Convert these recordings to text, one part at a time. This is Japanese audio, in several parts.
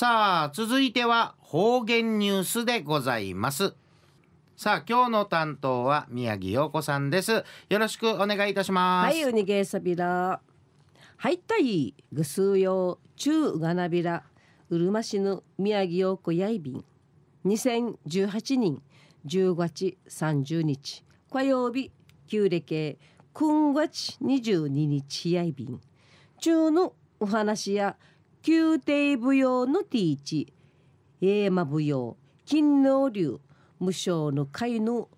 さあ、続いては方言ニュースでございます。さあ、今日の担当は宮城陽子さんです。よろしくお願いいたします。はい、うにげさびら。はいたい、ぐすうよう、ちゅうがなびら。うるましぬ宮城陽子やいびん。2018人、10月30日、火曜日、旧暦、今月22日やいびん。中のお話や宮廷舞踊のティーチ英馬舞踊金納流無償の飼いの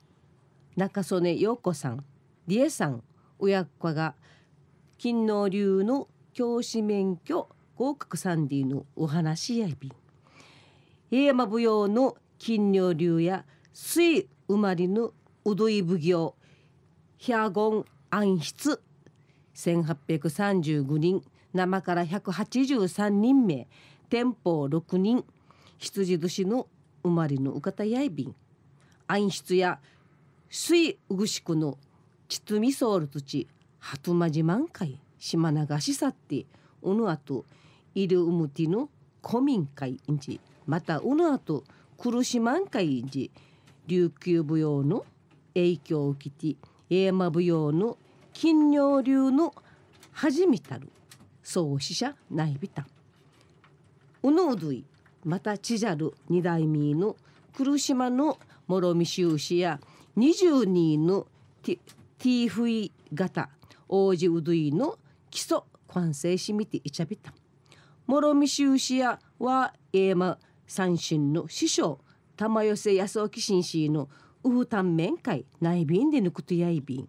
中曽根陽子さん理恵さん親子が金納流の教師免許合格サンディのお話やび英山舞踊の金納流や水生まれぬうどい奉行ヒャゴン暗室、1835人生から183人目店舗6人羊寿司の生まれのうかたやいびん暗室や水うぐしくのちつみソール土はとまじまんかい島流しさってうぬあといるうむての古民会んじまたうぬあと苦しまんかいんじ琉球舞踊の影響を受けて英馬舞踊の金尿流の恥めたる創始者ないびた。うのうずいまたちじゃる二代目の黒島の諸見修士や二十人のティティーフイ型王子うどいの基礎完成しみていちゃびた諸見修士やはエーマ三神の師匠玉寄安沖紳士のウフタンな会内便でぬくとやいびん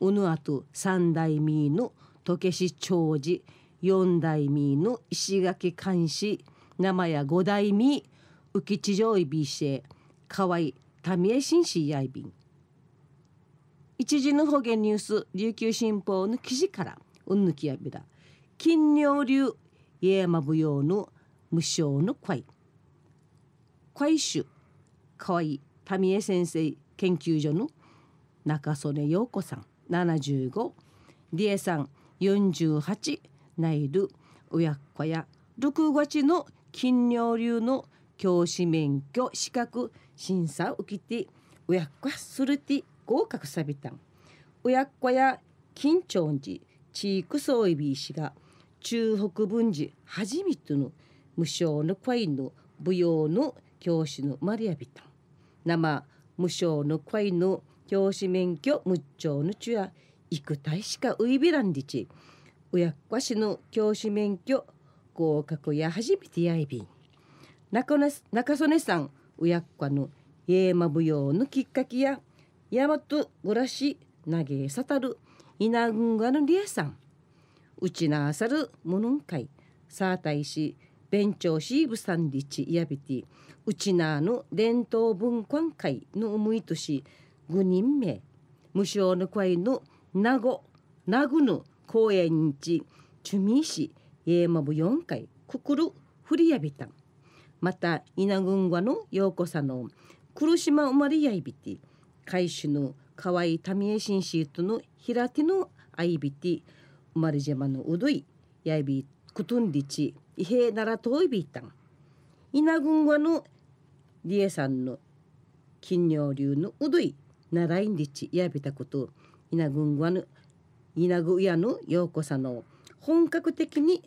うぬあと三代目の時計師長寿四代目の石垣監視名前や五代目浮地上いびし河合民江紳士やいびん一時の方言ニュース琉球新報の記事からうんぬきやびだ金尿流家山舞踊の無償の会会主河合民江先生研究所の中曽根陽子さん75理恵さん48ないる親子や6月の金尿流の教師免許資格審査を受けて親子するて合格さびたん親子や金長寺地域総いびいが中北文寺初めての無償の会の舞踊の教師のマリアビタン生無償の会の教師免許無償の中やいくたいしかういびらんでち親わしの教師免許合格や初めてやいびん中中曽根さん親っ子のエーマ舞踊のきっかけや大和暮らし投げさたる稲群がのりアさんうちなあさるものんかいさあたいし弁長しぶさんりちやびてうちなの伝統文化会の思いとし5人目無償の声の名護名護の高円寺、チュミ市イエマブ4回くくるふりやびたんまた稲群馬のようこさの黒島生まれやいびて海主の河合民江新シートの平手のあいびて生まれ島のうどいやいびくとんりちいへならといびたん稲群馬のりえさんの金魚流のうどい習いんりちやびたこと稲群馬の稲ぐ屋の陽子さんの本格的に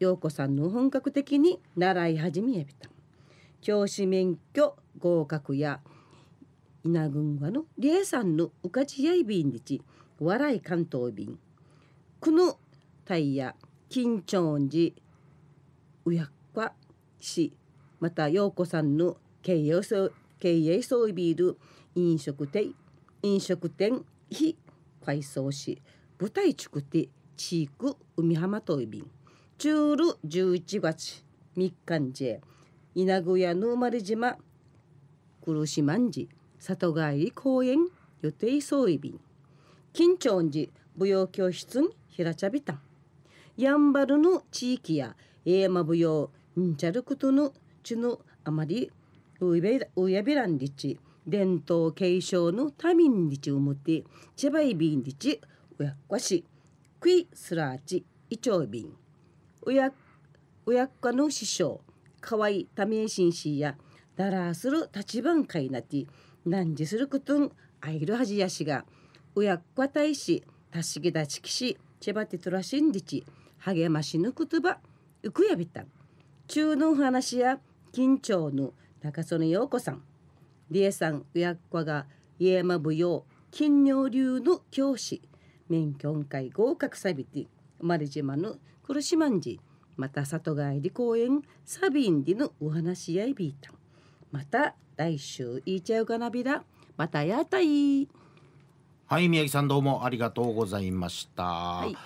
陽子さんの本格的に習い始めやびた教師免許合格や稲群はのりえさんのうかちやいびんにち笑い関東便このタイヤ金長寺うやっかしまた陽子さんの経営経営装備いる飲食店飲食店非改装し舞台地築地地区海浜島便中る11月3日ん時稲具屋の生まれ島苦しまんじ里帰り公園予定総びん緊張寺舞踊教室に平茶びたんやんばるの地域やええま舞踊んじゃることのちのあまりうやべらんりち伝統継承の多民日をもってチェバイビン日親こしクイスラーチイチョウビン親親子の師匠河合多名紳士やダラーする立場んかいなて何時することんあいるはじやしが親子大使たしげだちきしチェバテトラシンディチ励ましの言葉うくやびた中の話や緊張の中曽根陽子さんリエさん親子が家間舞踊金尿流の教師免許音合格サビティ生まれ島のままた里帰り公園サビンディのお話し合いビータンまた来週いちゃうかなびらまたやたいはい宮城さんどうもありがとうございました、はい